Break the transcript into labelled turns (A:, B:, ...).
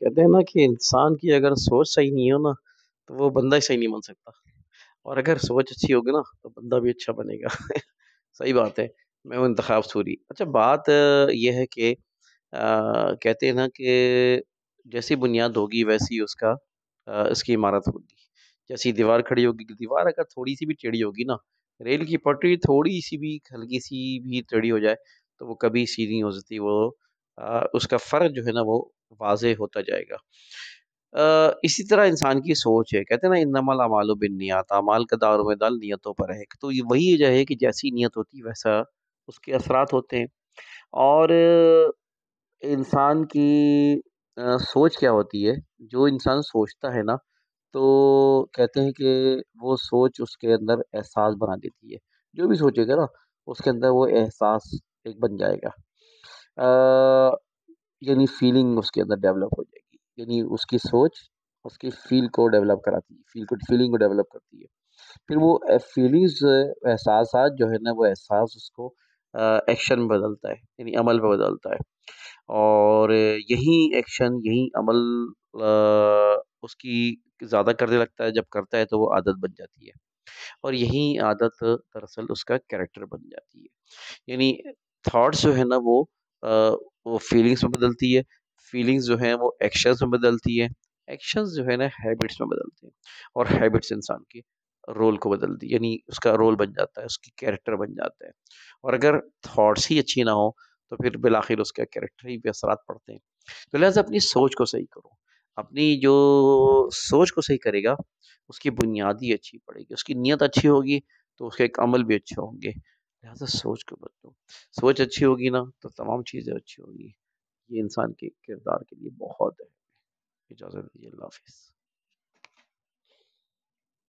A: कहते हैं ना कि इंसान की अगर सोच सही नहीं हो ना तो वो बंदा ही सही नहीं बन सकता और अगर सोच अच्छी होगी ना तो बंदा भी अच्छा बनेगा सही बात है मैं वो इंतखाब सूरी अच्छा बात यह है कि कहते हैं ना कि जैसी बुनियाद होगी वैसी उसका अ, इसकी इमारत होगी जैसी दीवार खड़ी होगी दीवार अगर थोड़ी सी भी टेढ़ी होगी ना रेल की पटरी थोड़ी सी भी हल्की सी भी टेढ़ी हो जाए तो वो कभी सीधी नहीं हो सकती वो आ, उसका फर्क जो है ना वो वाज होता जाएगा आ, इसी तरह इंसान की सोच है कहते हैं ना इनमल अमाल बिन नियात अमाल का दार में नीयतों पर है तो वही जो है कि जैसी नीयत होती है वैसा उसके असरात होते हैं और इंसान की आ, सोच क्या होती है जो इंसान सोचता है ना तो कहते हैं कि वो सोच उसके अंदर एहसास बना देती है जो भी सोचेगा ना उसके अंदर वो एहसास एक बन जाएगा आ, यानी फीलिंग उसके अंदर डेवलप हो जाएगी यानी उसकी सोच उसकी फील को डेवलप कराती है फील को फीलिंग को डेवलप करती है फिर वो फीलिंग्स एहसास जो है ना वो एहसास उसको एक्शन में बदलता है यानी अमल में बदलता है और यही एक्शन यही अमल आ, उसकी ज़्यादा करने लगता है जब करता है तो वो आदत बन जाती है और यही आदत दरअसल उसका कैरेक्टर बन जाती है यानी थाट्स जो है ना वो वो फीलिंग्स में बदलती है फीलिंग्स जो है वो एक्शंस में बदलती है एक्शंस जो है ना हैबिट्स में बदलते हैं और हैबिट्स इंसान के रोल को बदलती यानी उसका रोल बन जाता है उसकी कैरेक्टर बन जाता है और अगर थाट्स ही अच्छी ना हो तो फिर बिलाखिर उसका कैरेक्टर ही भी असरात पड़ते हैं तो लिहाजा अपनी सोच को सही करो अपनी जो सोच को सही करेगा उसकी बुनियाद ही अच्छी पड़ेगी उसकी नीयत अच्छी होगी तो उसके एक अमल भी अच्छे होंगे लिहाजा सोच को बदलो सोच अच्छी होगी ना तो तमाम चीज़ें अच्छी होगी ये इंसान के किरदार के लिए बहुत है इजाज़त दीजिए अल्लाह हाफिज़